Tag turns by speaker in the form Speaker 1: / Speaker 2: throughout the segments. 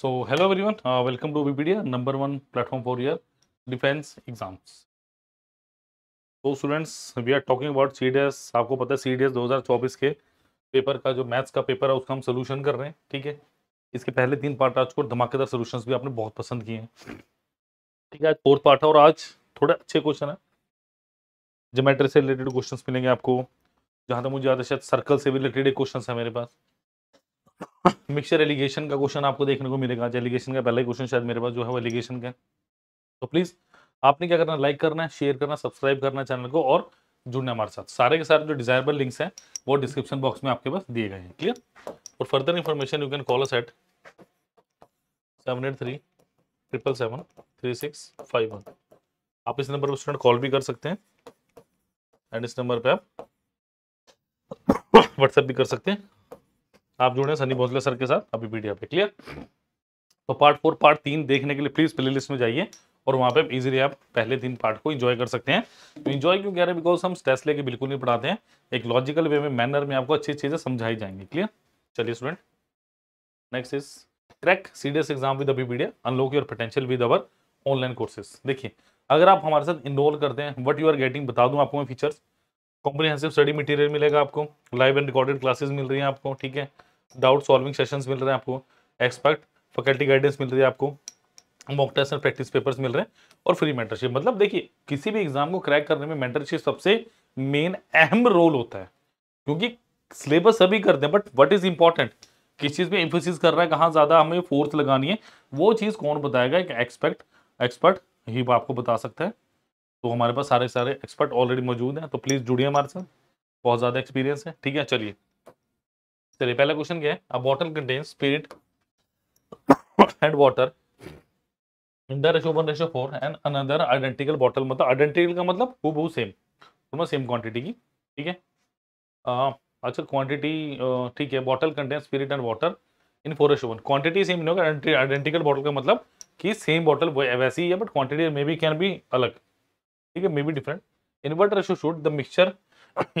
Speaker 1: So hello everyone,
Speaker 2: uh, welcome to Wikipedia, number one platform for your defense exams तो students we are talking about see आपको पता है C D S दो हज़ार चौबीस के पेपर का जो मैथ्स का पेपर है उसका हम सोल्यूशन कर रहे हैं ठीक है इसके पहले तीन पार्ट आज को धमाकेदार सोल्यूशन भी आपने बहुत पसंद किए हैं ठीक है आज फोर्थ पार्ट है और आज थोड़े अच्छे क्वेश्चन है जोमेट्री से रिलेटेड क्वेश्चन मिलेंगे आपको जहाँ तक मुझे याद है शायद सर्कल से भी रिलेटेड क्वेश्चन है मेरे पास मिक्सर एलिगेशन का क्वेश्चन आपको देखने को मिलेगा आज एलिगेशन का पहला क्वेश्चन शायद मेरे पास जो है वो एलिगेशन का तो प्लीज़ आपने क्या करना लाइक करना है शेयर करना सब्सक्राइब करना चैनल को और जुड़ना हमारे साथ सारे के सारे जो डिजायरेबल लिंक्स हैं वो डिस्क्रिप्शन बॉक्स में आपके पास दिए गए हैं क्लियर और further information you can call us at seven eight three triple seven three six five one आप इस नंबर पर स्टूडेंट कॉल भी कर सकते हैं एंड इस नंबर पर आप व्हाट्सएप भी कर सकते हैं आप जुड़े सनी भोसले सर के साथ अभी वीडियो पे क्लियर तो पार्ट फोर पार्ट तीन देखने के लिए प्लीज प्ले में जाइए और वहाँ पे इजीली आप पहले दिन पार्ट को इन्जॉय कर सकते हैं तो इन्जॉय क्यों कह रहे हैं बिकॉज हम स्ट्रेस लेके बिल्कुल नहीं पढ़ाते हैं एक लॉजिकल वे में मैनर में आपको अच्छी चीज़ें समझाई जाएंगी क्लियर चलिए student next is crack serious exam with अभी video unlock your potential with our online courses देखिए अगर आप हमारे साथ इनरोल करते हैं वट यू आर गेटिंग बता दूँ आपको मैं फीचर्स कॉम्प्रीहेंसिव स्टडी मटेरियल मिलेगा आपको लाइव एंड रिकॉर्डेड क्लासेस मिल रही हैं आपको ठीक है डाउट सॉल्विंग सेशंस मिल रहे हैं आपको एक्सपर्ट फैकल्टी गाइडेंस मिल रही है आपको mock test and practice papers मिल रहे हैं और फ्री मेंटरशिप मतलब देखिए किसी भी एग्जाम को क्रैक करने में मेंटरशिप सबसे मेन अहम रोल होता है क्योंकि सिलेबस सभी करते हैं बट वट इज़ इंपॉर्टेंट किस चीज़ में इंफोसिस कर रहा है कहाँ ज़्यादा हमें फोर्स लगानी है वो चीज़ कौन बताएगा एक एक्सपर्ट एक्सपर्ट ही आपको बता सकता है तो हमारे पास सारे सारे एक्सपर्ट ऑलरेडी मौजूद हैं तो प्लीज़ जुड़िए हमारे साथ बहुत ज़्यादा एक्सपीरियंस है ठीक है चलिए चलिए पहला क्वेश्चन क्या है अब bottle contain spirit and water in the ratio one ratio four and another identical bottle मतलब आइडेंटिकल का मतलब वो बहुत सेम दोनों सेम क्वांटिटी की ठीक है अच्छा क्वांटिटी ठीक है bottle contain spirit and water in four ratio one quantity same नहीं होगा आइडेंटिकल बॉटल का मतलब कि सेम बॉटल वैसी ही है but quantity may be can be अलग ठीक है may be different in what ratio should the mixture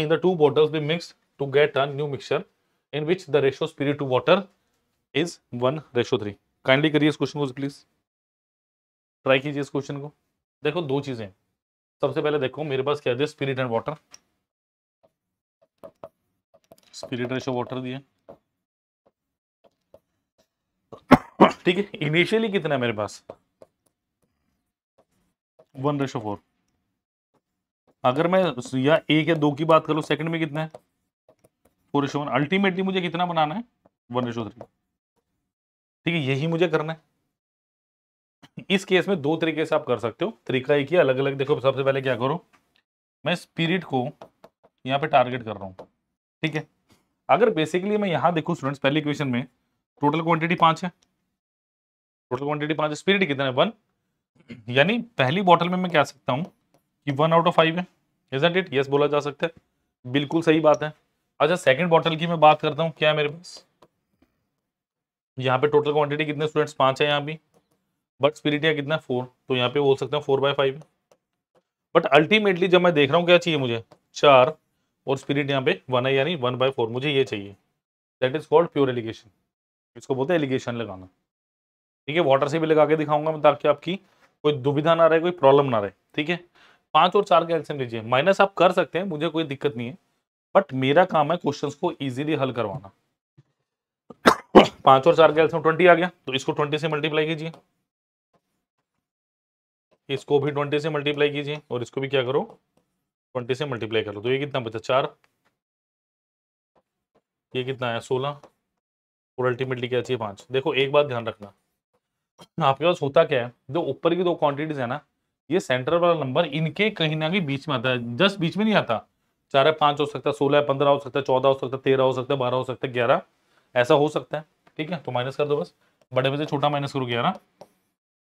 Speaker 2: in the two bottles be mix to get a new mixture in which the ratio spirit to water is one ratio three kindly करिए इस question को please try कीजिए इस question को देखो दो चीजें सबसे पहले देखो मेरे पास क्या दिया spirit and water spirit ratio water दिए ठीक है इनिशियली कितना है मेरे पास वन रेशो फोर अगर मैं या एक या दो की बात करूं सेकंड में कितना है फोर रेशो वन अल्टीमेटली मुझे कितना बनाना है वन रेशो थ्री ठीक है यही मुझे करना है इस केस में दो तरीके से आप कर सकते हो तरीका एक ही अलग अलग देखो सबसे पहले क्या करो मैं स्पिरिट को यहाँ पे टारगेट कर रहा हूँ ठीक है अगर बेसिकली मैं यहाँ देखूँ स्टूडेंट्स पहली क्वेश्चन में टोटल क्वांटिटी पाँच है टोटल क्वांटिटी पाँच स्पिरिट कितना है वन यानी पहली बॉटल में मैं क्या सकता हूँ कि वन आउट ऑफ फाइव है इजेंट इट यस बोला जा सकता है बिल्कुल सही बात है अच्छा सेकंड बॉटल की मैं बात करता हूँ क्या है मेरे पास यहाँ पे टोटल क्वांटिटी कितने स्टूडेंट्स पाँच है यहाँ भी बट स्पिरिट या कितना फोर तो यहाँ पे बोल सकते हैं four by five but ultimately जब मैं देख रहा हूँ क्या चाहिए मुझे चार और स्पिरिट यहाँ पे वन है यानी वन बाय फोर मुझे ये चाहिए that is called pure alligation इसको बोलते हैं एलिगेशन लगाना ठीक है वाटर से भी लगा के दिखाऊंगा मैं ताकि आपकी कोई दुविधा ना रहे कोई प्रॉब्लम ना रहे ठीक है पाँच और चार का एल्सियम लीजिए माइनस आप कर सकते हैं मुझे कोई दिक्कत नहीं है बट मेरा काम है क्वेश्चंस को इजीली हल करवाना पांच और चार के एल्सियम ट्वेंटी आ गया तो इसको ट्वेंटी से मल्टीप्लाई कीजिए इसको भी ट्वेंटी से मल्टीप्लाई कीजिए और इसको भी क्या करो ट्वेंटी से मल्टीप्लाई करो तो ये कितना बचा चार ये कितना आया सोलह और अल्टीमेटली क्या चाहिए पांच देखो एक बात ध्यान रखना आपके पास होता क्या है जो ऊपर की दो क्वांटिटीज है ना ये सेंटर वाला नंबर इनके कहीं ना कहीं बीच में आता है जस्ट बीच में नहीं आता चार है पाँच हो सकता है सोलह पंद्रह हो सकता है चौदह हो सकता है तेरह हो सकता है बारह हो सकता है ग्यारह ऐसा हो सकता है ठीक है तो माइनस कर दो बस बड़े में से छोटा माइनस करो ग्यारह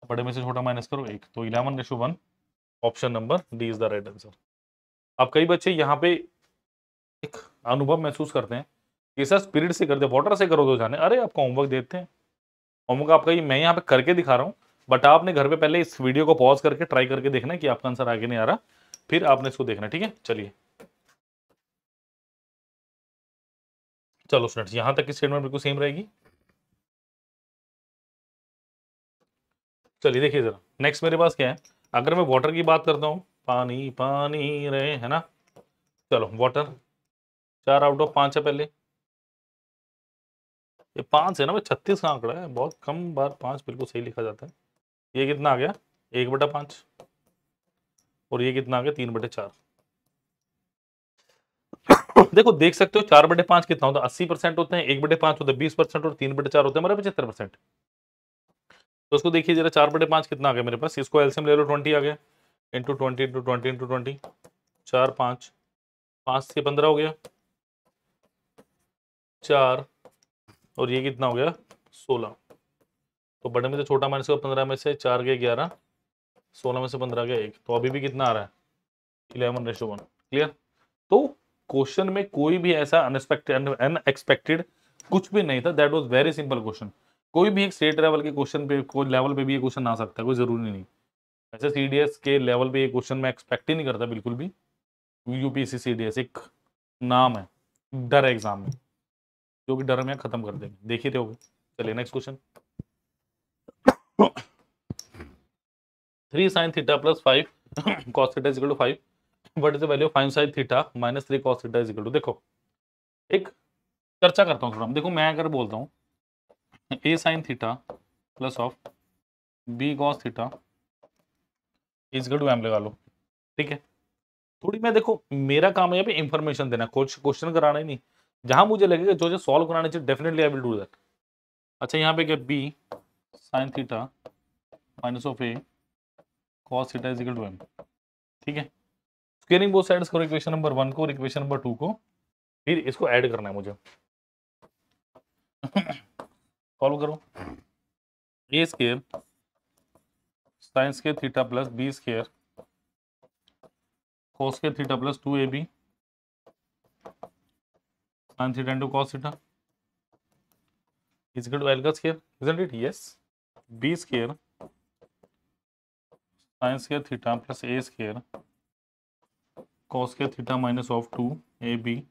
Speaker 2: बड़े में से छोटा माइनस करो एक तो eleven ratio one option number D is the right answer अब कई बच्चे यहाँ पे एक अनुभव महसूस करते हैं कि सर स्पिरिट से करते वाटर से करो तो जाने अरे आपको होमवर्क देते हैं होमवर्क आपका ये मैं यहाँ पे करके दिखा रहा हूँ बट आपने घर पे पहले इस वीडियो को पॉज करके ट्राई करके देखना कि आपका आंसर आगे नहीं आ रहा फिर आपने इसको देखना ठीक है चलिए चलो फ्रेंड्स यहाँ तक की स्टेटमेंट बिल्कुल सेम रहेगी चलिए देखिए ज़रा नेक्स्ट मेरे पास क्या है अगर मैं वाटर की बात करता हूँ पानी पानी रहे है ना चलो वाटर चार आउट ऑफ पाँच है पहले ये पाँच है ना भाई छत्तीस का आंकड़ा है बहुत कम बार पाँच बिल्कुल सही लिखा जाता है ये कितना आ गया एक बटा पाँच और ये कितना आ गया तीन बटे चार देखो देख सकते हो चार बटे पांच कितना होता है अस्सी परसेंट होते हैं एक बटे पांच होते हैं बीस परसेंट और तीन बटे चार होते हैं हमारे पचहत्तर परसेंट तो उसको देखिए जरा चार बटे पांच कितना आ गया मेरे पास इसको एल्सियम ले लो ट्वेंटी आ गया into twenty into twenty into twenty चार पाँच पाँच से पंद्रह हो गया चार और ये कितना हो गया सोलह तो बड़े में से छोटा माइनस हुआ पंद्रह में से चार गया ग्यारह सोलह में से पंद्रह गया एक तो अभी भी कितना आ रहा है इलेवन रेशो वन क्लियर तो क्वेश्चन में कोई भी ऐसा अनएक्सपेक्टेड अनएक्सपेक्टेड कुछ भी नहीं था that was very simple question कोई भी एक स्टेट लेवल के क्वेश्चन पे कोई लेवल पे भी ये क्वेश्चन आ सकता है कोई ज़रूरी नहीं ऐसे सी के लेवल पे ये क्वेश्चन मैं एक्सपेक्ट ही नहीं करता बिल्कुल भी यू पी एक नाम है डर एग्जाम में जो कि डर में खत्म कर देंगे देख ही रहे हो चलिए next question three sine theta plus five cos theta is equal to five what is the value five sine theta minus three cos theta is equal to देखो एक चर्चा करता हूँ थोड़ा देखो मैं अगर बोलता हूँ A sine theta plus of B cos theta is equal to M लगा लो ठीक है थोड़ी मैं देखो मेरा काम है यहाँ इंफॉर्मेशन देना कुछ क्वेश्चन कराना ही नहीं जहाँ मुझे लगेगा जो जो सॉल्व कराना चाहिए definitely I will do that अच्छा यहाँ पे क्या B sine theta minus of A cos theta is equal to M ठीक है स्केलिंग बोथ साइड्स करो इक्वेशन नंबर वन को और इक्वेशन नंबर टू को फिर इसको ऐड करना है मुझे सॉल्व करो A square sine square theta plus B square cos के theta plus two A B sine theta into cos theta is to L का square isn't it yes B square sine square theta plus A square cos के theta minus of two A B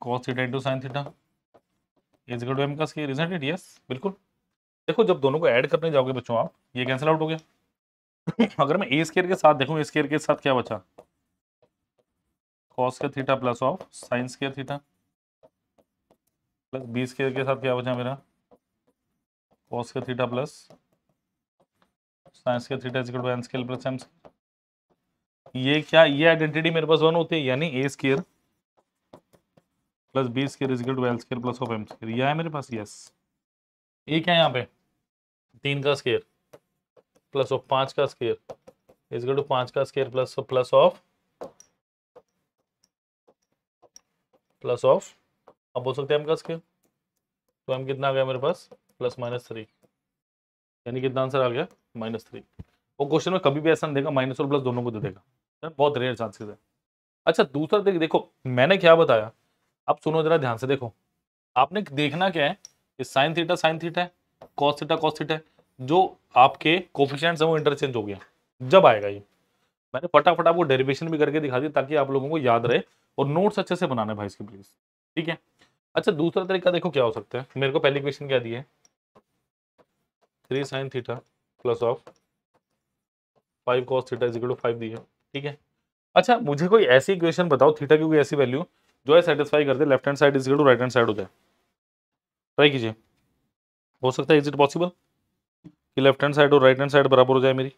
Speaker 2: cos theta into sine theta is good M का square is it yes बिल्कुल देखो जब दोनों को add करने जाओगे बच्चों आप ये कैंसिल आउट हो गया अगर मैं ए स्केयर के साथ देखूँ ए स्केयर के साथ क्या बचा कॉस के थीटा प्लस ऑफ साइन के थीटा प्लस बी स्केयर के साथ क्या बचा मेरा कॉस के थीटा प्लस साइंस के theta is good N square plus M square ये क्या ये आइडेंटिटी मेरे पास वन होती है यानी A square plus B square is to L square plus of M square यह है मेरे पास यस ये क्या है यहाँ पे तीन का स्केयर प्लस ऑफ पांच का स्केयर इज टू पांच का square plus plus of plus of अब बोल सकते हैं एम का स्केयर तो एम कितना आ गया मेरे पास प्लस माइनस थ्री यानी कितना आंसर आ गया माइनस थ्री वो क्वेश्चन में कभी भी ऐसा नहीं देगा माइनस और प्लस दोनों को दे देगा बहुत रेयर चांसेस है अच्छा दूसरा देख देखो मैंने क्या बताया अब सुनो जरा ध्यान से देखो आपने देखना क्या है कि साइन थीटा साइन थीटा है कॉस थीटा कॉस थीटा है जो आपके कोफिशियंट्स हैं वो इंटरचेंज हो गया जब आएगा ये मैंने फटाफट आपको डेरिवेशन भी करके दिखा दिया ताकि आप लोगों को याद रहे और नोट्स अच्छे से बनाने भाई इसके प्लीज ठीक है अच्छा दूसरा तरीका देखो क्या हो सकता है मेरे को पहली क्वेश्चन क्या दी है three sine theta plus of five cos theta is equal to five दी है ठीक है अच्छा मुझे कोई ऐसी इक्वेशन बताओ थीटा की कोई ऐसी वैल्यू जो है सेटिस्फाई कर दे left hand side is equal to right hand side हो जाए ट्राई कीजिए हो सकता है इज इट पॉसिबल कि लेफ्ट हैंड साइड और राइट हैंड साइड बराबर हो जाए मेरी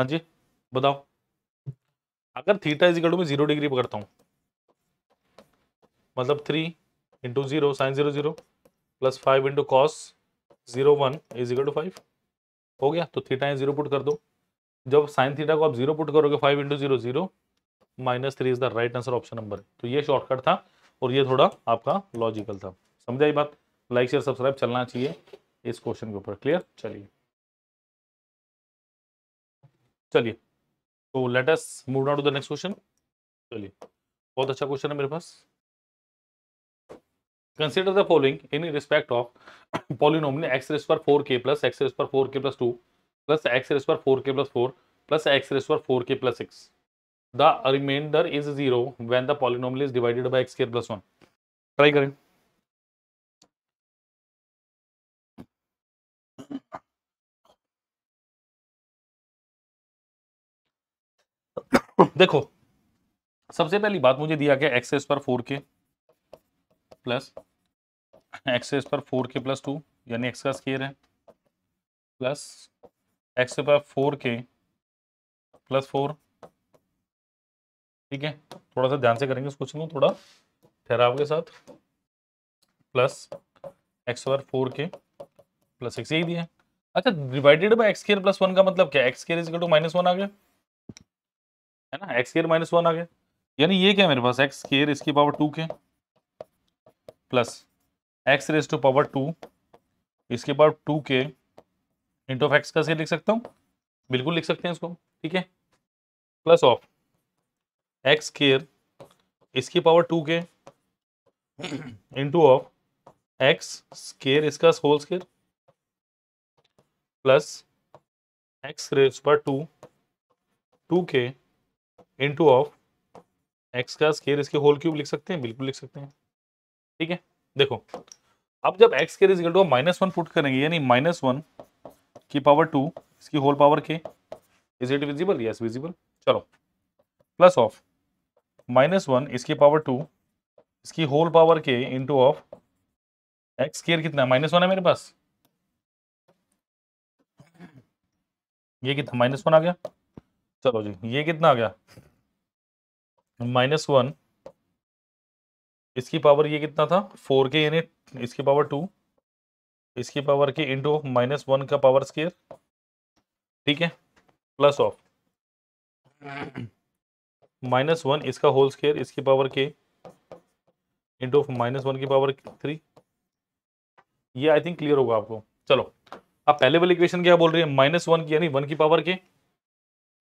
Speaker 2: हाँ जी बताओ अगर थीटा इजिकल टू मैं जीरो डिग्री पकड़ता हूँ मतलब three into zero sine zero zero plus five into cos zero one is equal to five हो गया तो थीटा जीरो पुट कर दो जब साइन थीटा को आप जीरो पुट करोगे five into zero zero minus three is the right answer option number तो ये शॉर्टकट था और ये थोड़ा आपका लॉजिकल था समझ आई बात लाइक शेयर सब्सक्राइब चलना चाहिए इस क्वेश्चन के ऊपर क्लियर चलिए चलिए तो let us move now to the next question चलिए बहुत अच्छा क्वेश्चन है मेरे पास consider the following in respect of polynomial X raise पर four K plus X raise पर four K plus two plus X raise पर four K plus four plus X raise पर four K plus six the remainder is zero when the polynom is divided by X square plus one try करें देखो सबसे पहली बात मुझे दिया गया एक्स पर फोर के प्लस एक्स पर फोर के प्लस टू यानी एक्स का स्केयर है प्लस एक्स के पास फोर के प्लस फोर ठीक है थोड़ा सा ध्यान से करेंगे उस क्वेश्चन को थोड़ा ठहराव के साथ plus X power four K plus X यही दिया अच्छा divided by X square plus one का मतलब क्या X square is equal to minus one आ गया है ना एक्स केयर माइनस वन आ गया यानी ये क्या मेरे पास एक्स केयर इसकी power two K plus X raise to power two इसके power two K into of X कैसे लिख सकता हूँ बिल्कुल लिख सकते हैं इसको ठीक है प्लस ऑफ एक्स केयर इसकी power two K into of X square इसका whole square plus X raise पर two two K into of X का स्केयर इसके होल क्यूब लिख सकते हैं बिल्कुल लिख सकते हैं ठीक है देखो अब जब X square is to minus one put करेंगे यानी माइनस वन की पावर टू इसकी whole power K is it visible yes visible चलो प्लस ऑफ माइनस वन इसकी पावर टू इसकी whole power K into of X square कितना minus one है मेरे पास ये कितना माइनस वन आ गया चलो जी ये कितना आ गया माइनस वन इसकी पावर ये कितना था फोर के यानी इसकी पावर टू इसकी पावर की इंटू ऑफ माइनस वन का पावर स्केयर ठीक है प्लस ऑफ माइनस वन इसका होल स्केयर इसकी power K into of minus one की पावर थ्री ये आई थिंक क्लियर होगा आपको चलो अब पहले वाली इक्वेशन क्या बोल रही है माइनस वन की यानी वन की पावर के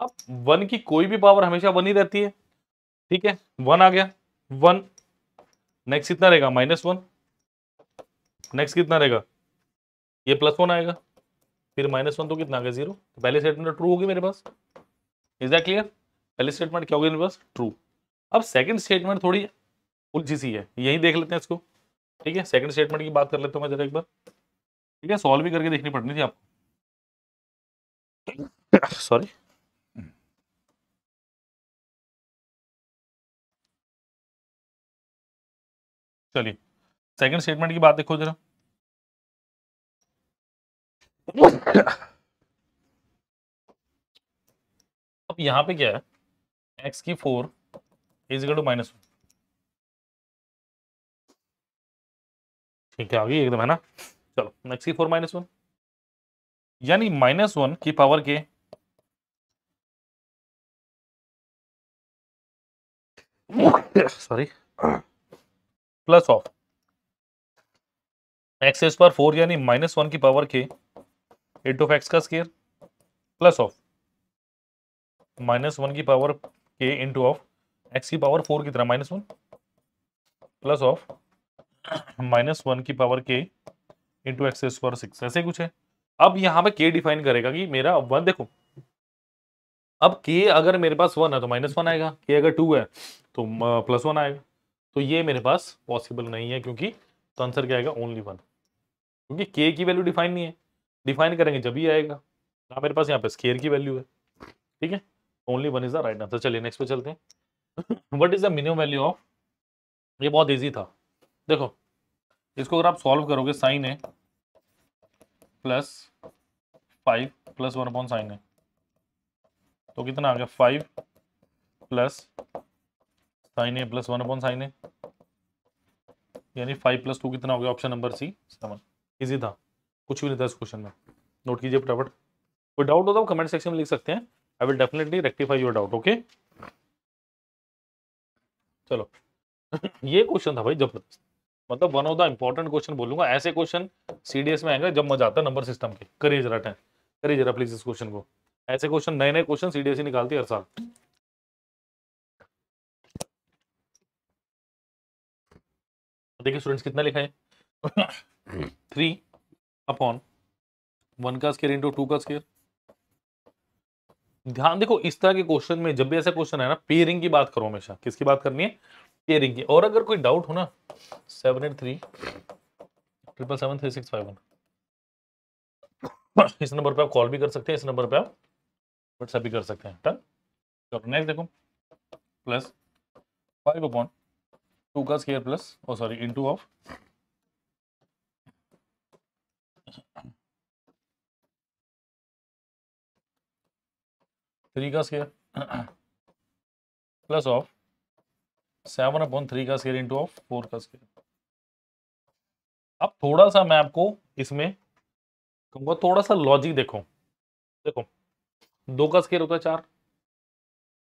Speaker 2: अब वन की कोई भी पावर हमेशा वन ही रहती है ठीक है वन आ गया वन नेक्स्ट कितना रहेगा माइनस वन नेक्स्ट कितना रहेगा ये प्लस वन आएगा फिर माइनस वन तो कितना आएगा जीरो तो पहले स्टेटमेंट ट्रू होगी मेरे पास इज दैट क्लियर पहले स्टेटमेंट क्या होगी मेरे पास ट्रू अब सेकंड स्टेटमेंट थोड़ी उलझी सी है यही देख लेते हैं इसको ठीक है सेकंड स्टेटमेंट की बात कर लेता हूँ मैं जरा एक बार ठीक है सॉल्व भी करके देखनी पड़नी थी आपको सॉरी
Speaker 1: चलिए सेकंड स्टेटमेंट की बात देखो जरा
Speaker 2: अब यहां पे क्या है एक्स की four is to minus one ठीक है गई एकदम है ना चलो एक्स की फोर
Speaker 1: माइनस वन यानी माइनस वन की power K sorry
Speaker 2: plus of X square four यानी माइनस वन की power K at of X का square plus of minus one की power K into of X की power four की तरह minus one plus of minus one की power K into x square six ऐसे कुछ है अब यहां पे के डिफाइन करेगा कि मेरा वन देखो अब के अगर मेरे पास वन है तो माइनस वन आएगा के अगर टू है तो प्लस वन आएगा तो ये मेरे पास पॉसिबल नहीं है क्योंकि तो आंसर क्या आएगा ओनली वन क्योंकि के की वैल्यू डिफाइन नहीं है डिफाइन करेंगे जब ही आएगा ना हाँ, मेरे पास यहाँ पे स्केयर की वैल्यू है ठीक है only one is the right answer चलिए नेक्स्ट पे चलते हैं what is the minimum value of ये बहुत ईजी था देखो इसको अगर आप सॉल्व करोगे साइन है plus five plus one upon sine है तो कितना आ गया five plus sine A plus one upon sine A यानी फाइव प्लस टू कितना हो गया option number C seven easy था कुछ भी नहीं था क्वेश्चन में नोट कीजिए फटाफट कोई डाउट होता है कमेंट सेक्शन में लिख सकते हैं I will definitely rectify your doubt okay चलो ये क्वेश्चन था भाई जबरदस्त मतलब one of the important question बोलूंगा ऐसे क्वेश्चन सीडीएस में आएंगे जब मजा आता है नंबर सिस्टम के करिए जरा टाइम करिए जरा प्लीज इस क्वेश्चन को ऐसे क्वेश्चन नए नए क्वेश्चन सीडीएस ही निकालती हर साल देखिए स्टूडेंट्स कितना लिखा है थ्री अपॉन वन का स्केयर इंटू टू का स्केयर ध्यान देखो इस तरह के क्वेश्चन में जब भी ऐसा क्वेश्चन है ना पेयरिंग की बात करो हमेशा किसकी बात करनी है पेयरिंग की और अगर कोई डाउट हो ना seven eight three triple seven three six five one इस नंबर पे आप कॉल भी कर सकते हैं इस नंबर पे आप व्हाट्सएप भी कर सकते हैं टन चलो नेक्स्ट देखो प्लस फाइव अपॉन टू का स्केयर प्लस और सॉरी इंटू ऑफ थ्री का square plus of seven upon three का स्केयर इंटू ऑफ फोर का स्केयर अब थोड़ा सा मैं आपको इसमें कहूंगा थोड़ा सा लॉजिक देखो देखो दो का स्केयर होता है चार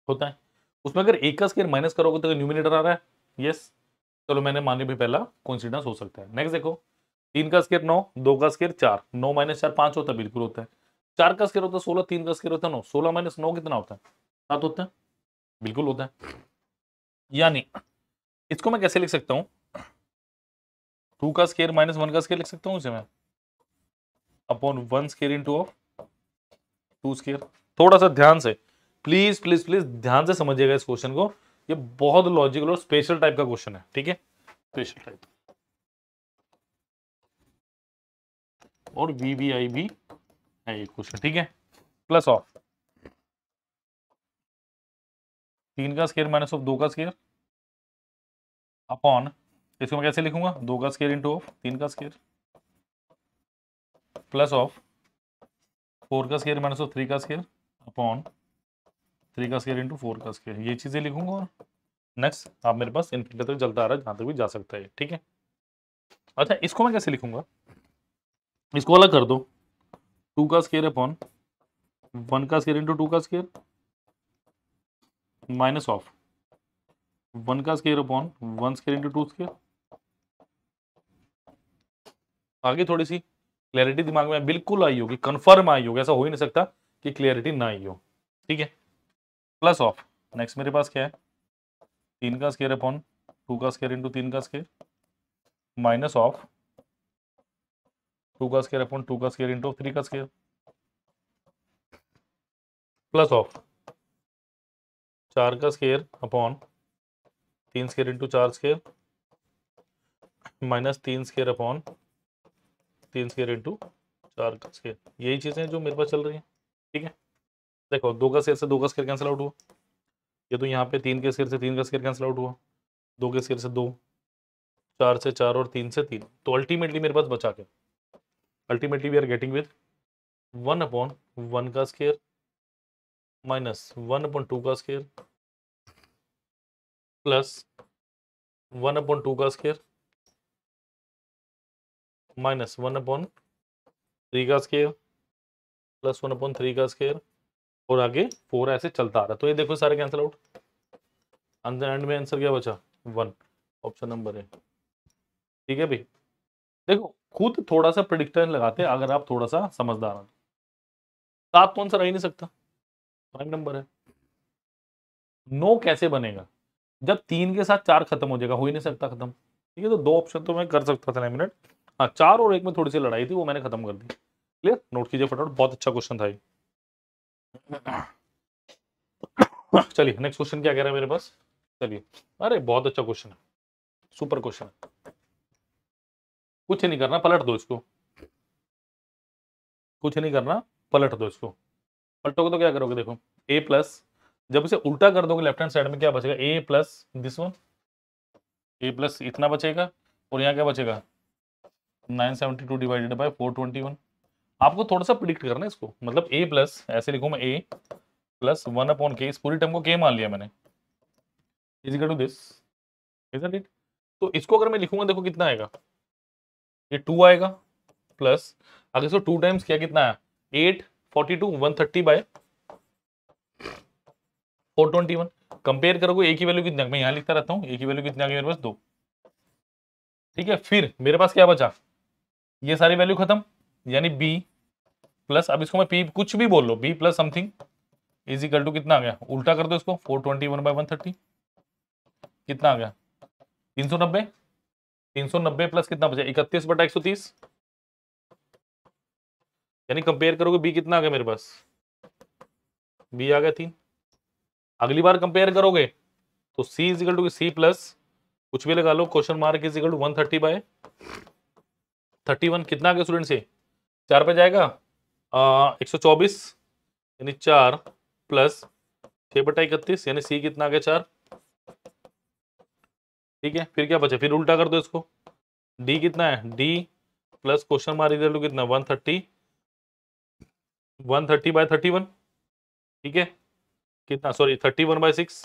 Speaker 2: होता है उसमें अगर एक का स्केयर माइनस करोगे तो न्यूमिनेटर आ रहा है यस चलो मैंने मान लिया भी पहला कॉन्सिडेंस हो सकता है नेक्स्ट देखो तीन का स्केर नौ दो का स्केर चार नौ माइनस चार पांच होता है बिल्कुल होता है चार का स्केर होता है सोलह तीन का स्केर होता है नौ सोलह माइनस नौ कितना होता है सात होता है बिल्कुल होता है यानी इसको मैं कैसे लिख सकता हूँ टू का स्केयर माइनस वन का स्केयर लिख सकता हूँ इसे मैं upon one square into of two square थोड़ा सा ध्यान से प्लीज प्लीज प्लीज ध्यान से समझिएगा इस क्वेश्चन को ये बहुत लॉजिकल और स्पेशल टाइप का क्वेश्चन है ठीक है स्पेशल टाइप और वी वी आई भी है इक्वेशन ठीक है प्लस ऑफ तीन का स्केयर माइनस ऑफ दो का स्केयर अपॉन इसको मैं कैसे लिखूंगा दो का स्केयर इंटू ऑफ तीन का स्केयर प्लस ऑफ फोर का स्केयर माइनस ऑफ थ्री का स्केयर अपॉन थ्री का स्केयर इंटू फोर का स्केयर ये चीज़ें लिखूंगा और नेक्स्ट आप मेरे पास इन्फिनिटी तक जलता आ रहा है जहां तक भी जा सकता है ठीक है अच्छा इसको मैं कैसे लिखूंगा इसको अलग कर दो टू का स्केयर अपॉन वन का स्केयर इंटू टू का स्केयर माइनस ऑफ वन का square upon one square into two square आगे थोड़ी सी क्लैरिटी दिमाग में बिल्कुल आई होगी कंफर्म आई होगी ऐसा हो ही नहीं सकता कि क्लैरिटी ना आई हो ठीक है प्लस ऑफ नेक्स्ट मेरे पास क्या है तीन का स्केयर अपॉन टू का स्केयर इंटू तीन का स्केयर माइनस ऑफ टू का स्केयर अपॉन टू का स्केयर इंटू थ्री का स्केयर प्लस ऑफ चार का स्केयर अपॉन तीन स्केयर इंटू चार स्केयर माइनस तीन स्केयर अपॉन तीन स्केयर इंटू चार का स्केयर यही चीज़ें जो मेरे पास चल रही हैं ठीक है देखो दो का स्केयर से दो का स्केयर कैंसिल आउट हुआ ये तो यहाँ पे तीन के स्केयर से तीन का स्केयर कैंसिल आउट हुआ दो के स्केयर से दो चार से चार और तीन से तीन तो अल्टीमेटली मेरे पास बचा क्या ultimately we are getting with one upon one का square minus one upon two का square plus one upon two का square minus one upon three का square plus one upon three का स्केयर और आगे फोर ऐसे चलता आ रहा है तो ये देखो सारे कैंसिल आउट अंदर एंड में आंसर क्या बचा वन ऑप्शन नंबर है ठीक है भाई देखो खुद थोड़ा सा प्रडिक्टन लगाते अगर आप थोड़ा सा समझदार हैं सात कौन सा रह ही नहीं सकता प्राइम नंबर है नो कैसे बनेगा जब तीन के साथ चार खत्म हो जाएगा हो ही नहीं सकता खत्म ठीक है तो दो ऑप्शन तो मैं कर सकता था मिनट हाँ चार और एक में थोड़ी सी लड़ाई थी वो मैंने खत्म कर दी क्लियर नोट कीजिए फटाफट बहुत अच्छा क्वेश्चन था ये चलिए नेक्स्ट क्वेश्चन क्या कह रहा है मेरे पास चलिए अरे बहुत अच्छा क्वेश्चन है सुपर क्वेश्चन है कुछ नहीं करना पलट दो इसको कुछ नहीं करना पलट दो इसको पलटोगे तो क्या करोगे देखो ए प्लस जब इसे उल्टा कर दोगे लेफ्ट हैंड साइड में क्या बचेगा A plus this one A plus इतना बचेगा और यहाँ क्या बचेगा 972 डिवाइडेड बाय 421 आपको थोड़ा सा प्रिडिक्ट करना है इसको मतलब ए प्लस ऐसे लिखूँ मैं ए प्लस वन अपॉन के इस पूरी टर्म को के मान लिया मैंने equal to this is it तो इसको अगर मैं लिखूंगा देखो कितना आएगा ये टू आएगा प्लस अगर सो टू टाइम्स क्या कितना है eight forty two one thirty by four twenty one compare करोगे ए की वैल्यू कितना मैं यहाँ लिखता रहता हूँ ए की वैल्यू कितना मेरे पास दो ठीक है फिर मेरे पास क्या बचा ये सारी वैल्यू खत्म यानी b प्लस अब इसको मैं p कुछ भी बोल लो B plus something is equal to कितना आ गया उल्टा कर दो इसको four twenty one by one thirty कितना आ गया तीन सौ नब्बे तीन सौ नब्बे प्लस कितना बचा इकतीस बटा एक सौ तीस यानी कंपेयर करोगे बी कितना आ गया मेरे पास बी आ गया तीन अगली बार कंपेयर करोगे तो C is equal to C plus कुछ भी लगा लो question mark is equal to one thirty by thirty one कितना आ गया स्टूडेंट से चार पे जाएगा एक सौ चौबीस यानी चार प्लस छः बटा इकतीस यानी सी कितना आ गया चार ठीक है फिर क्या बचा फिर उल्टा कर दो इसको डी कितना है डी प्लस क्वेश्चन मार इधर लो कितना one thirty one thirty by thirty one ठीक है कितना sorry thirty one by six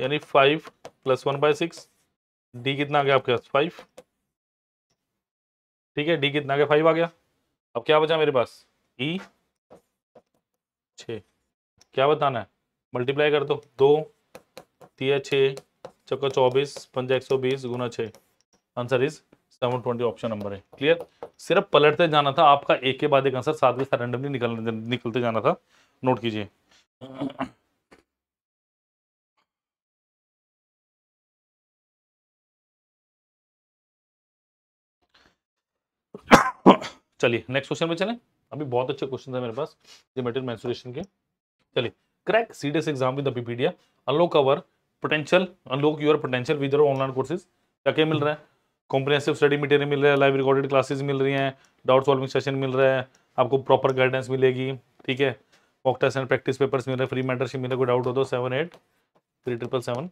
Speaker 2: यानी five plus one by six D कितना आ गया आपके पास फाइव ठीक है डी कितना आ गया फाइव आ गया अब क्या बचा मेरे पास ई e। छ क्या बताना है मल्टीप्लाई कर दो दो तीन छः चौका चौबीस पंजा एक सौ बीस गुना छः answer is seven twenty option number है क्लियर सिर्फ पलटते जाना था आपका एक के बाद एक आंसर साथ के साथ रैंडमली निकल निकलते जाना था नोट कीजिए चलिए नेक्स्ट क्वेश्चन में चलें अभी बहुत अच्छे क्वेश्चन है मेरे पास जो मेटेरियल मैं चलिए crack CDS exam with the Pipedia allow cover potential unlock your potential with your online courses क्या क्या मिल रहा है कॉम्प्रेंसिव स्टडी मटेरियल मिल रहा है लाइव रिकॉर्डेड क्लासेज मिल रही हैं डाउट सॉल्विंग सेशन मिल रहा है आपको प्रॉपर गाइडेंस मिलेगी ठीक है mock test and practice papers मिल रहे हैं फ्री मेंटरशिप मिल रहा है कोई डाउट हो तो seven eight three triple seven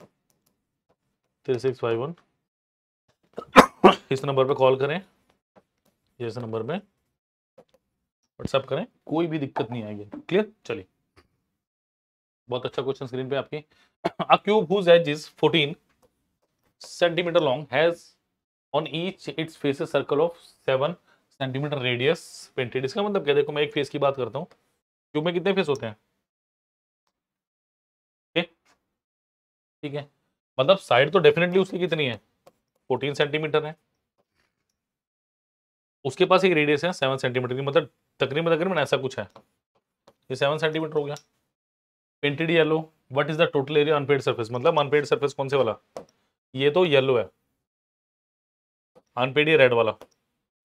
Speaker 2: three six five one इस नंबर पे कॉल करें इस नंबर में व्हाट्सएप करें कोई भी दिक्कत नहीं आएगी क्लियर चलिए बहुत अच्छा क्वेश्चन स्क्रीन पे आपकी a cube whose edge is 14 cm long has on each its face a circle of 7 centimetre radius painted इसका मतलब dekho main ek face ki baat karta hu cube mein kitne कितने face होते हैं ठीक है मतलब साइड तो definitely उसकी कितनी है फोर्टीन सेंटीमीटर है उसके पास एक रेडियस है सेवन सेंटीमीटर की मतलब तकरीबन तकरीबन ऐसा कुछ है ये सेवन सेंटीमीटर हो गया painted yellow what is the total area unpaid surface मतलब अनपेड सर्फेस कौन से वाला ये तो येलो है अनपेड ये रेड वाला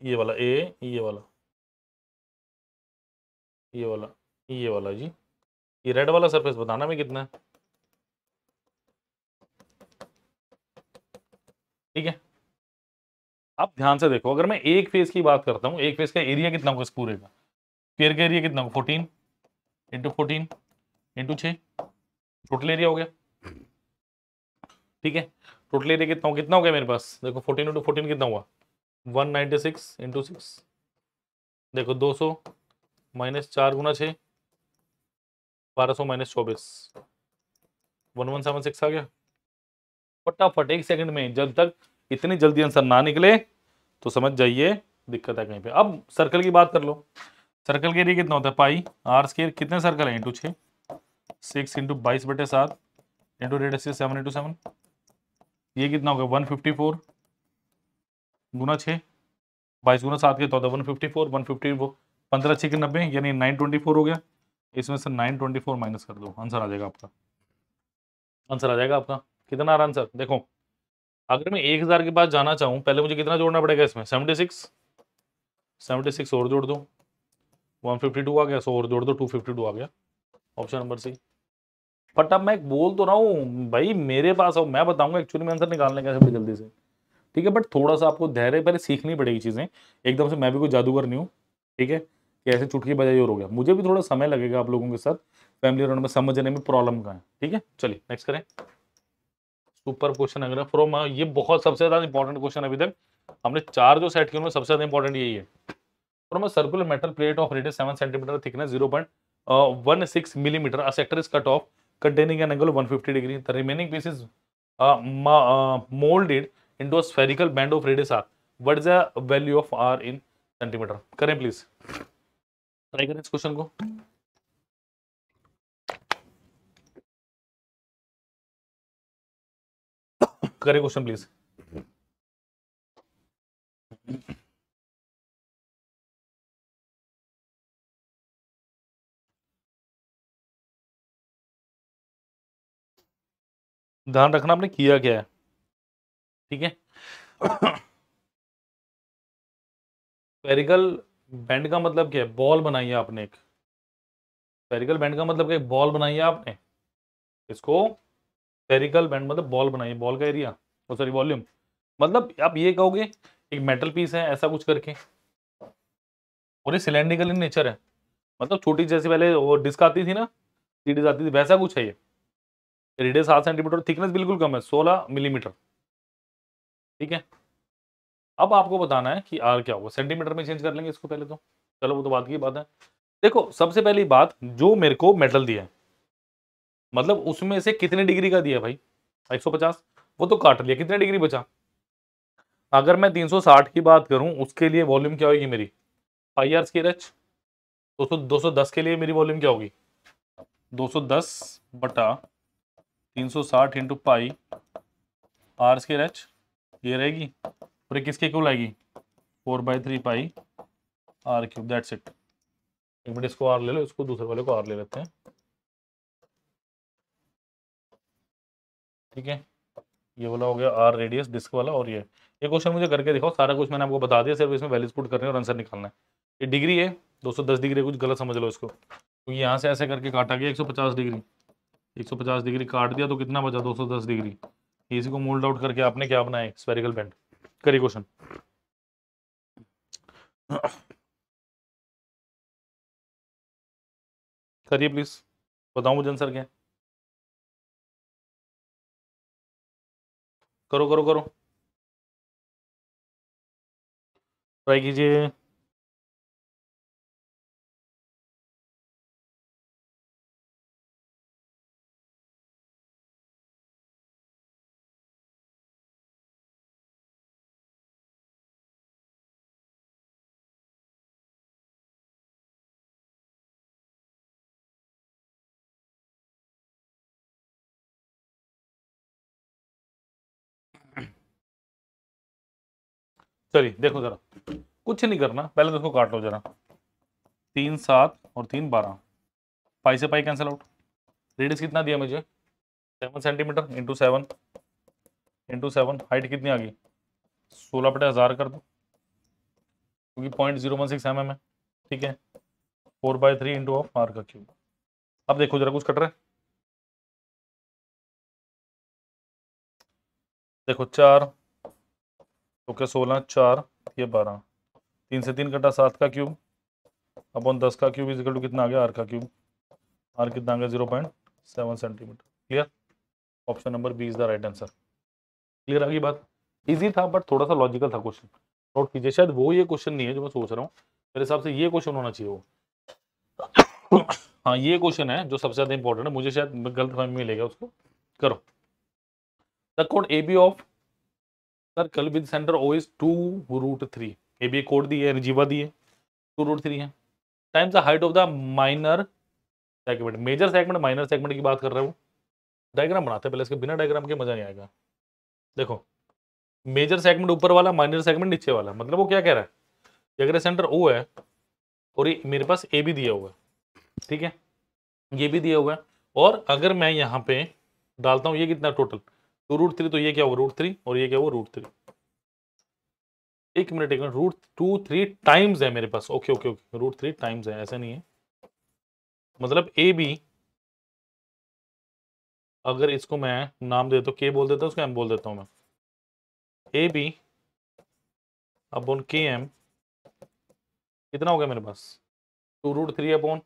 Speaker 2: ये वाला ए ये वाला ये वाला ये वाला जी ये रेड वाला सरफेस बताना में कितना है ठीक है अब ध्यान से देखो अगर मैं एक फेस की बात करता हूँ एक फेस का एरिया कितना होगा इस पूरे का स्क्वेयर का एरिया कितना होगा फोर्टीन इंटू फोर्टीन इंटू छ टोटल एरिया हो गया ठीक है टोटल एरिया कितना हो कितना हो गया मेरे पास देखो फोर्टीन इंटू फोर्टीन कितना हुआ one ninety six into six देखो दो सौ माइनस चार गुना छः बारह सौ माइनस चौबीस वन वन सेवन सिक्स आ गया फटाफट एक सेकंड में जब तक इतनी जल्दी आंसर ना निकले तो समझ जाइए दिक्कत है कहीं पे अब सर्कल की बात कर लो सर्कल के एरिया कितना होता है पाई आर स्केयर कितने सर्कल हैं इंटू छः सिक्स इंटू बाईस बटे सात into radius seven into seven ये कितना होगा वन फिफ्टी फोर गुना छः बाईस गुना सात के तो one fifty four one fifty four पंद्रह छः के नब्बे यानी नाइन ट्वेंटी फोर हो गया इसमें से नाइन ट्वेंटी फोर माइनस कर दो आंसर आ जाएगा आपका आंसर आ जाएगा आपका कितना आ रहा आंसर देखो अगर मैं एक हज़ार के पास जाना चाहूँ पहले मुझे कितना जोड़ना पड़ेगा इसमें सेवेंटी सिक्स सेवेंटी सिक्स और जोड़ दो वन फिफ्टी टू आ गया सो और जोड़ दो टू फिफ्टी टू आ गया ऑप्शन नंबर सी फट अब मैं बोल तो रहा हूँ भाई मेरे पास आओ मैं बताऊंगा एक्चुअली में आंसर निकालने का सबसे जल्दी से ठीक है बट थोड़ा सा आपको धैर्य पहले सीखनी पड़ेगी चीज़ें एकदम से मैं भी कोई जादूगर नहीं हूँ ठीक है कि ऐसे चुटकी बजाई और हो गया मुझे भी थोड़ा समय लगेगा आप लोगों के साथ फैमिली राउंड में समझने में प्रॉब्लम का है ठीक है चलिए नेक्स्ट करें सुपर क्वेश्चन अगर फ्रोम ये बहुत सबसे ज़्यादा इंपॉर्टेंट क्वेश्चन अभी तक हमने चार जो सेट किए उनमें सबसे ज़्यादा इंपॉर्टेंट यही है circular metal plate of radius seven centimetre thickness zero point one six millimetre a sector is cut off containing an angle one fifty degree the remaining piece is moulded into a spherical band of radius r what is the value of r in centimetre करें please try करें इस question को
Speaker 1: करें question please ध्यान रखना आपने किया क्या है ठीक है
Speaker 2: स्पेरिकल बैंड का मतलब क्या है बॉल बनाई है आपने एक स्पेरिकल बैंड का मतलब क्या है बॉल बनाई है आपने इसको स्पेरिकल बैंड मतलब बॉल बनाई है बॉल का एरिया और सॉरी वॉल्यूम मतलब आप ये कहोगे एक मेटल पीस है ऐसा कुछ करके और ये सिलेंड्रिकल इन नेचर है मतलब छोटी जैसे पहले वो डिस्क आती थी ना सीडीज आती थी वैसा कुछ है ये रेडियस सात सेंटीमीटर थिकनेस बिल्कुल कम है सोलह मिलीमीटर ठीक है अब आपको बताना है कि आर क्या होगा सेंटीमीटर में चेंज कर लेंगे इसको पहले तो चलो वो तो बात की बात है देखो सबसे पहली बात जो मेरे को मेटल दिया है मतलब उसमें से कितने डिग्री का दिया भाई 150 वो तो काट लिया कितने डिग्री बचा अगर मैं 360 की बात करूं उसके लिए वॉल्यूम क्या होगी मेरी फाइव आर स्केर रच दो सौ के लिए मेरी वॉल्यूम क्या होगी 210 बटा तीन सौ साठ into pi r square h ये रहेगी और एक किसके क्यों आएगी four by three pi r cube that's it एक मिनट इसको आर ले लो इसको दूसरे वाले को आर ले लेते हैं ठीक है ये वाला हो गया आर रेडियस डिस्क वाला और ये ये क्वेश्चन मुझे करके दिखाओ सारा कुछ मैंने आपको बता दिया सिर्फ इसमें वैल्यूज पुट करने और आंसर निकालना है ये डिग्री है 210 डिग्री कुछ गलत समझ लो इसको क्योंकि तो यहाँ से ऐसे करके काटा गया 150 डिग्री 150 डिग्री काट दिया तो कितना बचा 210 डिग्री इसी को मोल्ड आउट करके आपने क्या बनाया स्पेरिकल बैंड करिए क्वेश्चन
Speaker 1: करिए प्लीज बताओ मुझे आंसर क्या करो करो करो ट्राई कीजिए
Speaker 2: चलिए देखो जरा कुछ नहीं करना पहले तो काट लो जरा तीन सात और तीन बारह पाई से पाई कैंसिल आउट रेडियस कितना दिया मुझे seven centimetre into seven into seven height कितनी आ गई सोलह बटे हज़ार कर दो क्योंकि point zero one six m m है ठीक है four by three into of r का क्यूब अब देखो जरा कुछ कट रहा है देखो चार तो क्या सोलह चार ये बारह तीन से तीन कटा सात का क्यूब अपॉन दस का क्यूब इजिकल टू कितना आ गया आर का क्यूब आर कितना आ गया zero point seven centimetre clear option number B is the right answer clear आ गई बात इजी था बट थोड़ा सा लॉजिकल था क्वेश्चन नोट कीजिए शायद वो ये क्वेश्चन नहीं है जो मैं सोच रहा हूँ मेरे हिसाब से ये क्वेश्चन होना चाहिए वो हाँ ये क्वेश्चन है जो सबसे ज्यादा इंपॉर्टेंट है मुझे शायद गलत फैमिली मिलेगा उसको करो the code A B of sir with centre O is two root three A B code दिए रिजीवा दिए टू रूट थ्री है times the height of the minor segment major segment minor segment की बात कर रहे हो डायग्राम बनाते हैं पहले इसके बिना डायग्राम के मजा नहीं आएगा देखो मेजर सेगमेंट ऊपर वाला माइनर सेगमेंट नीचे वाला मतलब वो क्या कह रहा है अगर सेंटर ओ है और ये मेरे पास ए भी दिया हुआ है ठीक है ये भी दिया हुआ है और अगर मैं यहाँ पे डालता हूँ ये कितना टोटल तो रूट थ्री तो ये क्या होगा रूट थ्री और ये क्या होगा रूट थ्री एक मिनट एक minute root two three times है मेरे पास okay okay okay root three times है ऐसा नहीं है मतलब ए बी अगर इसको मैं नाम देता हूँ के बोल देता हूँ उसको एम बोल देता हूँ मैं ए बी बोन के एम कितना हो गया मेरे पास टू रूट थ्री अपॉन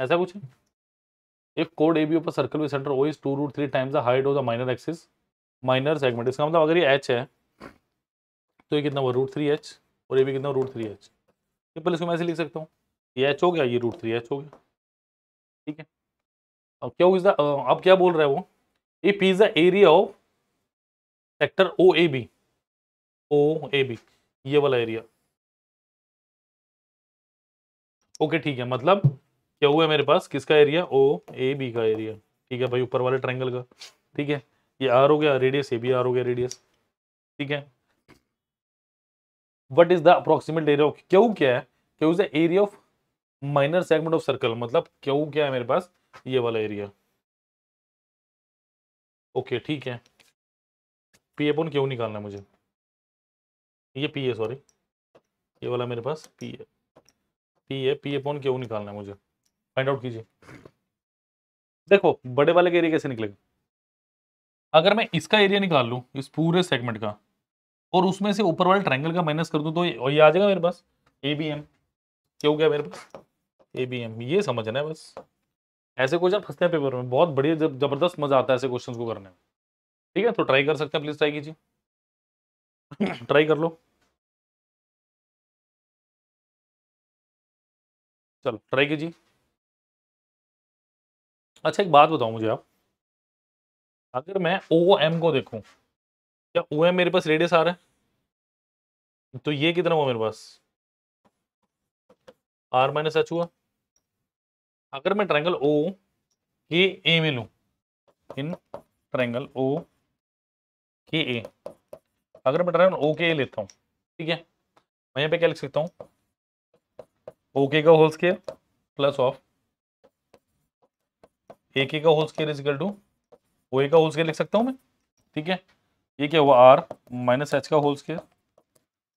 Speaker 2: ऐसा कुछ है कोड ए बी पर circle with centre O is two root three times the height of the minor axis minor segment इसका मतलब अगर ये एच है तो ये कितना हुआ रूट थ्री एच और ये भी कितना रूट थ्री एच सिंपल इसको मैं ऐसे लिख सकता हूँ ये एच हो गया ये रूट थ्री एच हो गया ठीक है अब क्या इज द अब क्या बोल रहा है वो if is the area of sector O A B O A B ये वाला एरिया ओके okay, ठीक है मतलब क्या हुआ है मेरे पास किसका एरिया ओ ए बी का एरिया ठीक है भाई ऊपर वाले ट्राइंगल का ठीक है ये आर हो गया रेडियस ए बी आर हो गया रेडियस ठीक है what is the approximate area of Q क्या है Q is the area of minor segment of circle मतलब क्यू क्या है मेरे पास ये वाला एरिया ओके ठीक है पी अपन क्यों निकालना है मुझे ये पी है सॉरी ये वाला मेरे पास पी है पी है पी अपन क्यों निकालना है मुझे फाइंड आउट कीजिए देखो बड़े वाले का एरिया कैसे निकलेगा अगर मैं इसका एरिया निकाल लूँ इस पूरे सेगमेंट का और उसमें से ऊपर वाले ट्रायंगल का माइनस कर दूँ तो ये आ जाएगा मेरे पास ए बी एम क्या हो गया मेरे पास ए बी एम ये समझना है बस ऐसे क्वेश्चन फंसते हैं पेपर में बहुत बढ़िया जब जबरदस्त मजा आता है ऐसे क्वेश्चन को करने में ठीक है तो ट्राई कर सकते हैं प्लीज ट्राई कीजिए ट्राई कर लो
Speaker 1: चलो ट्राई कीजिए अच्छा एक बात बताओ मुझे आप अगर मैं
Speaker 2: ओ एम को देखूँ क्या ओ एम मेरे पास रेडियस आ रहा है तो ये कितना हुआ मेरे पास आर माइनस एच हुआ अगर मैं ट्रायंगल ओ के ए में लूँ इन ट्रायंगल ओ के ए अगर मैं ट्रायंगल ओ के ए लेता हूँ ठीक है मैं यहाँ पे क्या लिख सकता हूँ ओ के का whole square plus of A K का whole square is equal to O A का होल स्केयर लिख सकता हूँ मैं ठीक है ये क्या हुआ आर माइनस एच का होल स्केयर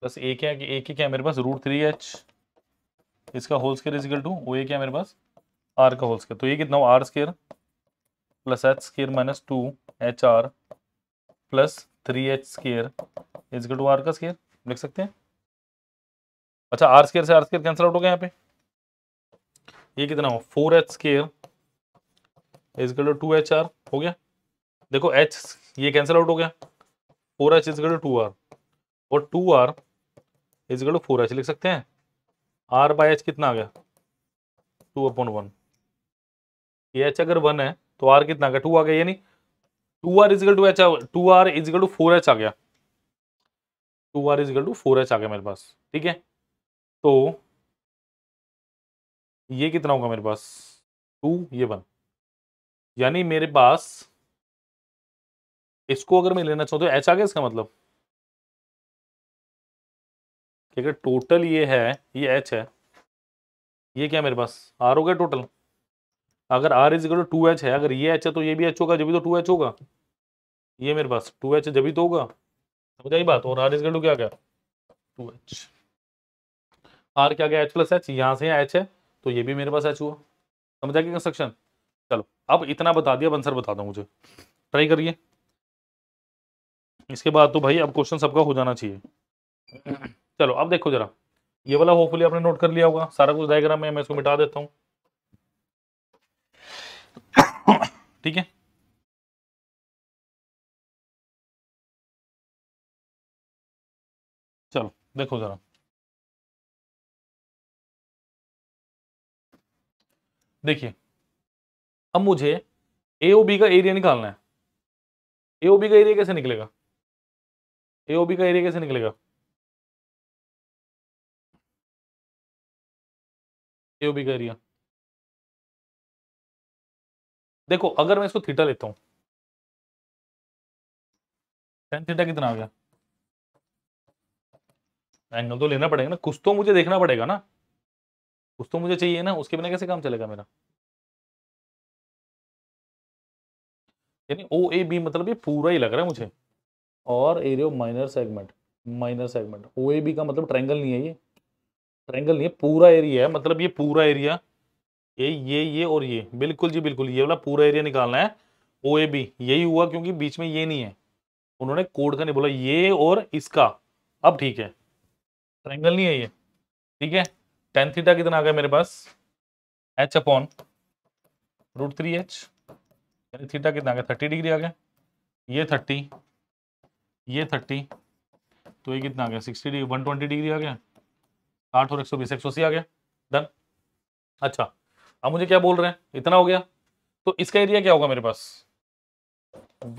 Speaker 2: प्लस ए क्या ए के क्या मेरे पास रूट थ्री एच इसका whole square is equal to O A क्या मेरे पास आर का होल स्केयर तो ये कितना हुआ r square plus h square minus two h r plus three h square is two r का स्केयर लिख सकते हैं अच्छा आर स्केयर से आर स्केयर कैंसिल आउट हो गया यहाँ पे ये कितना हुआ four h square equal to two h r हो गया देखो एच ये कैंसिल आउट हो गया four h equal to two r और two r equal to four h लिख सकते हैं आर बाई एच कितना आ गया टू अपॉन वन ये एच अगर वन है तो आर कितना आ गया टू आ गया यानी two r equal to h two r equal to four h आ गया two r equal to four h आ गया मेरे पास ठीक है तो ये कितना होगा मेरे पास
Speaker 1: टू ये वन यानी मेरे पास
Speaker 2: इसको अगर मैं लेना चाहूँ तो एच आ गया इसका मतलब अगर टोटल ये है ये एच है ये क्या मेरे पास आर हो गया टोटल अगर r is equal to h है अगर ये एच है तो ये भी एच होगा जब भी तो टू एच होगा ये मेरे पास टू एच जब भी तो होगा समझ आई बात और आर इज टू क्या क्या टू एच आर क्या गया एच प्लस एच यहाँ से यहाँ एच है तो ये भी मेरे पास एच हुआ समझ कि कंस्ट्रक्शन चलो अब इतना बता दिया आंसर बता दो मुझे ट्राई करिए इसके बाद तो भाई अब क्वेश्चन सबका हो जाना चाहिए चलो अब देखो जरा ये वाला होपफुली आपने नोट कर लिया होगा सारा कुछ डायग्राम में मैं इसको मिटा देता हूँ ठीक है
Speaker 1: चलो देखो जरा देखिए अब मुझे ए ओ बी का एरिया निकालना है ए ओ बी का एरिया कैसे निकलेगा ए ओ बी का एरिया कैसे निकलेगा ए ओ बी का एरिया देखो अगर मैं इसको थीटा लेता हूं
Speaker 2: टेन थीटा कितना आ गया एंगल तो लेना पड़ेगा ना कुछ तो मुझे देखना पड़ेगा ना कुछ तो मुझे चाहिए ना उसके बिना कैसे काम चलेगा मेरा यानी ओ ए बी मतलब ये पूरा ही लग रहा है मुझे और area minor segment minor segment O A B का मतलब ट्रेंगल नहीं है ये ट्रेंगल नहीं है पूरा एरिया है मतलब ये पूरा एरिया ये ये ये और ये बिल्कुल जी बिल्कुल ये वाला पूरा एरिया निकालना है ओ ए बी यही हुआ क्योंकि बीच में ये नहीं है उन्होंने कोड का नहीं बोला ये और इसका अब ठीक है ट्रेंगल नहीं है ये ठीक है टेन थीटा कितना आ गया मेरे पास h upon root three h यानी थीटा कितना आ गया थर्टी डिग्री आ गया ये थर्टी ये थर्टी तो ये कितना आ गया sixty degree one twenty degree आ गया साठ और एक सौ बीस एक सौ अस्सी आ गया डन अच्छा अब मुझे क्या बोल रहे हैं इतना हो गया तो इसका एरिया क्या होगा मेरे पास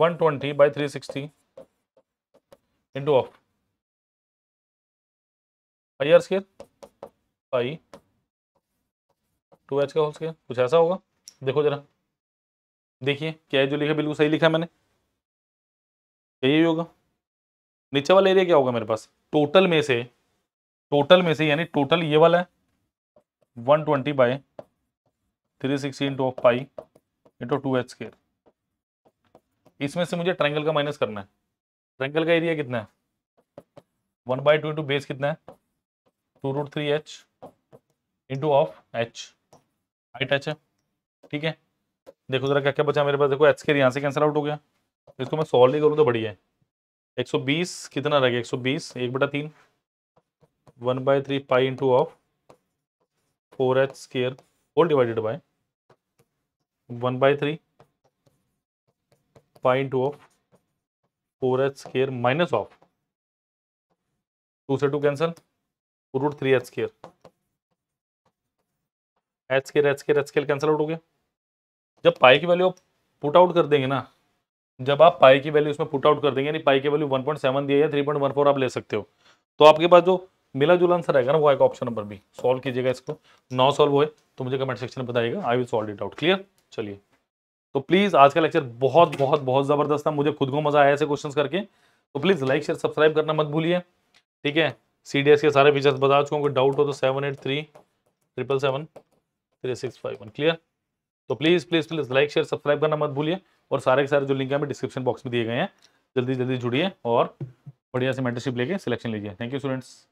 Speaker 2: one twenty by three sixty into of pi r square pi two h का होल स्केयर कुछ ऐसा होगा देखो जरा देखिए क्या है जो लिखा बिल्कुल सही लिखा है मैंने यही होगा नीचे वाला एरिया क्या होगा मेरे पास टोटल में से टोटल में से यानी टोटल ये वाला है one twenty by three sixty into pi into two h square इसमें से मुझे ट्रैंगल का माइनस करना है ट्रैंगल का एरिया कितना है one by two into base कितना है two root three h into of h height h है ठीक है देखो जरा क्या क्या बचा मेरे पास देखो एच के यहाँ से कैंसिल आउट हो गया इसको मैं सॉल्व नहीं करूँ तो बढ़िया एक सौ बीस कितना रह गया एक सौ बीस एक बटा तीन one by three pi into of four h square whole divided by one by three pi into of four h square minus of two से two cancel root three h square h square h square h square cancel out हो गया जब पाई की value आप put out कर देंगे ना जब आप पाई की वैल्यू उसमें पुट आउट कर देंगे यानी पाई की value 1.7 three point one four आप ले सकते हो तो आपके पास जो मिला जुला आंसर आएगा ना वो आएगा ऑप्शन नंबर बी सॉल्व कीजिएगा इसको नौ सॉल्व हुए तो मुझे कमेंट सेक्शन में बताइएगा I will solve it out clear चलिए तो प्लीज़ आज का लेक्चर बहुत बहुत बहुत ज़बरदस्त था मुझे खुद को मज़ा आया ऐसे क्वेश्चन करके तो प्लीज़ लाइक शेयर सब्सक्राइब करना मत भूलिए ठीक है सी डी एस के सारे फीचर्स बता चुका हूँ कोई डाउट हो तो seven eight three triple seven three six five one clear तो please please please like share subscribe करना मत भूलिए और सारे के सारे जो लिंक है डिस्क्रिप्शन बॉक्स में दिए गए हैं जल्दी जल्दी जुड़िए और बढ़िया से मेंटरशिप लेके सिलेक्शन लीजिए थैंक यू स्टूडेंट्स